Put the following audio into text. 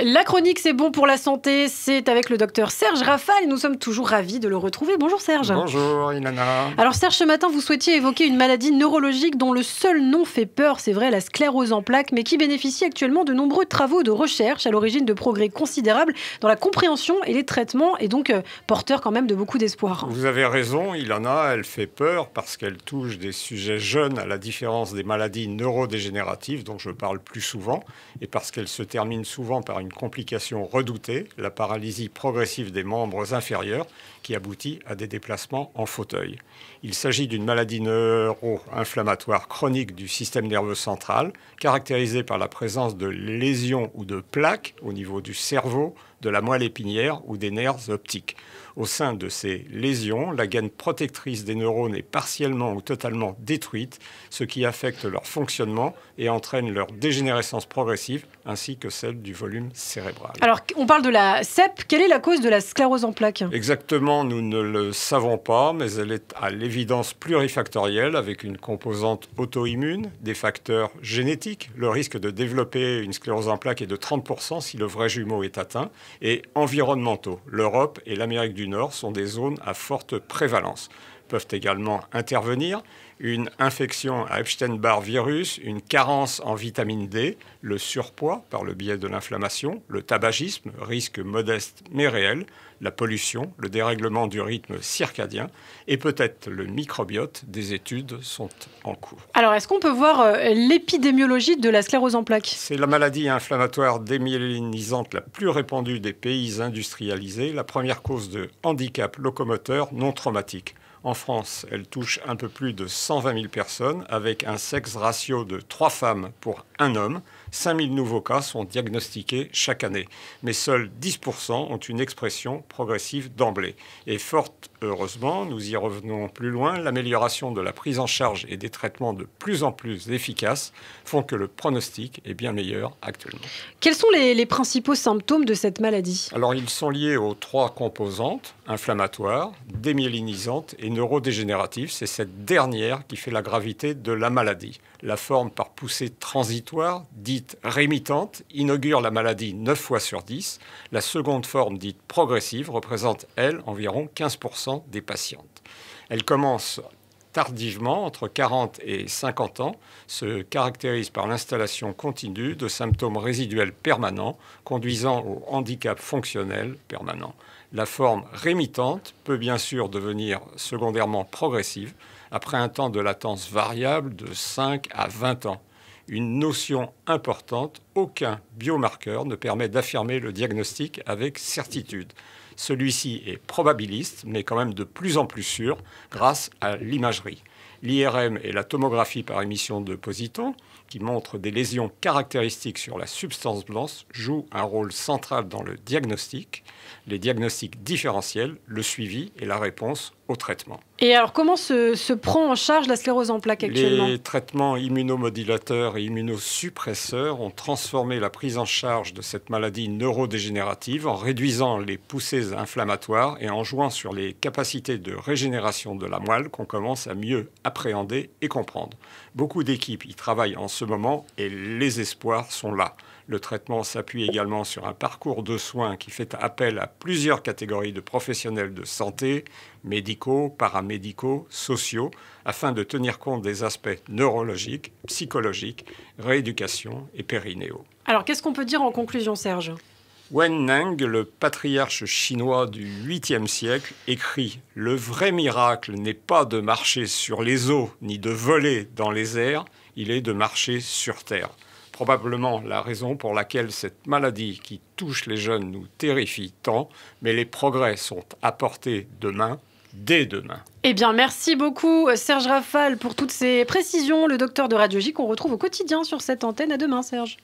La chronique C'est bon pour la santé, c'est avec le docteur Serge rafal et nous sommes toujours ravis de le retrouver. Bonjour Serge. Bonjour Ilana. Alors Serge, ce matin, vous souhaitiez évoquer une maladie neurologique dont le seul nom fait peur, c'est vrai, la sclérose en plaques, mais qui bénéficie actuellement de nombreux travaux de recherche à l'origine de progrès considérables dans la compréhension et les traitements et donc euh, porteur quand même de beaucoup d'espoir. Vous avez raison, Ilana, elle fait peur parce qu'elle touche des sujets jeunes à la différence des maladies neurodégénératives dont je parle plus souvent et parce qu'elle se termine souvent par une une complication redoutée, la paralysie progressive des membres inférieurs, qui aboutit à des déplacements en fauteuil. Il s'agit d'une maladie neuro-inflammatoire chronique du système nerveux central, caractérisée par la présence de lésions ou de plaques au niveau du cerveau, de la moelle épinière ou des nerfs optiques. Au sein de ces lésions, la gaine protectrice des neurones est partiellement ou totalement détruite, ce qui affecte leur fonctionnement et entraîne leur dégénérescence progressive ainsi que celle du volume cérébral. Alors, on parle de la CEP. Quelle est la cause de la sclérose en plaques Exactement, nous ne le savons pas, mais elle est à l'évidence plurifactorielle avec une composante auto-immune, des facteurs génétiques. Le risque de développer une sclérose en plaques est de 30% si le vrai jumeau est atteint et environnementaux. L'Europe et l'Amérique du Nord sont des zones à forte prévalence peuvent également intervenir une infection à Epstein-Barr virus, une carence en vitamine D, le surpoids par le biais de l'inflammation, le tabagisme, risque modeste mais réel, la pollution, le dérèglement du rythme circadien et peut-être le microbiote. Des études sont en cours. Alors, est-ce qu'on peut voir euh, l'épidémiologie de la sclérose en plaques C'est la maladie inflammatoire démyélinisante la plus répandue des pays industrialisés, la première cause de handicap locomoteur non traumatique. En France, elle touche un peu plus de 120 000 personnes avec un sexe ratio de 3 femmes pour 1 homme. 5 000 nouveaux cas sont diagnostiqués chaque année, mais seuls 10 ont une expression progressive d'emblée. Et fort heureusement, nous y revenons plus loin, l'amélioration de la prise en charge et des traitements de plus en plus efficaces font que le pronostic est bien meilleur actuellement. Quels sont les, les principaux symptômes de cette maladie Alors ils sont liés aux trois composantes, inflammatoires, démyélinisantes et neurodégénératives. C'est cette dernière qui fait la gravité de la maladie. La forme par poussée transitoire, dite rémitante, inaugure la maladie 9 fois sur 10. La seconde forme, dite progressive, représente, elle, environ 15% des patientes. Elle commence tardivement, entre 40 et 50 ans, se caractérise par l'installation continue de symptômes résiduels permanents conduisant au handicap fonctionnel permanent. La forme rémitante peut bien sûr devenir secondairement progressive après un temps de latence variable de 5 à 20 ans, une notion importante aucun biomarqueur ne permet d'affirmer le diagnostic avec certitude. Celui-ci est probabiliste, mais quand même de plus en plus sûr grâce à l'imagerie. L'IRM et la tomographie par émission de positons, qui montrent des lésions caractéristiques sur la substance blanche, jouent un rôle central dans le diagnostic, les diagnostics différentiels, le suivi et la réponse au traitement. Et alors, comment se, se prend en charge la sclérose en plaques actuellement Les traitements immunomodulateurs et immunosuppresseurs ont transformé la prise en charge de cette maladie neurodégénérative en réduisant les poussées inflammatoires et en jouant sur les capacités de régénération de la moelle qu'on commence à mieux appréhender et comprendre. Beaucoup d'équipes y travaillent en ce moment et les espoirs sont là. Le traitement s'appuie également sur un parcours de soins qui fait appel à plusieurs catégories de professionnels de santé, médicaux, paramédicaux, sociaux, afin de tenir compte des aspects neurologiques, psychologiques, rééducation et périnéaux. Alors qu'est-ce qu'on peut dire en conclusion, Serge Wen Neng, le patriarche chinois du 8e siècle, écrit Le vrai miracle n'est pas de marcher sur les eaux ni de voler dans les airs, il est de marcher sur terre probablement la raison pour laquelle cette maladie qui touche les jeunes nous terrifie tant, mais les progrès sont apportés demain, dès demain. Eh bien, merci beaucoup euh, Serge Raffal pour toutes ces précisions, le docteur de radiologie qu'on retrouve au quotidien sur cette antenne. À demain Serge.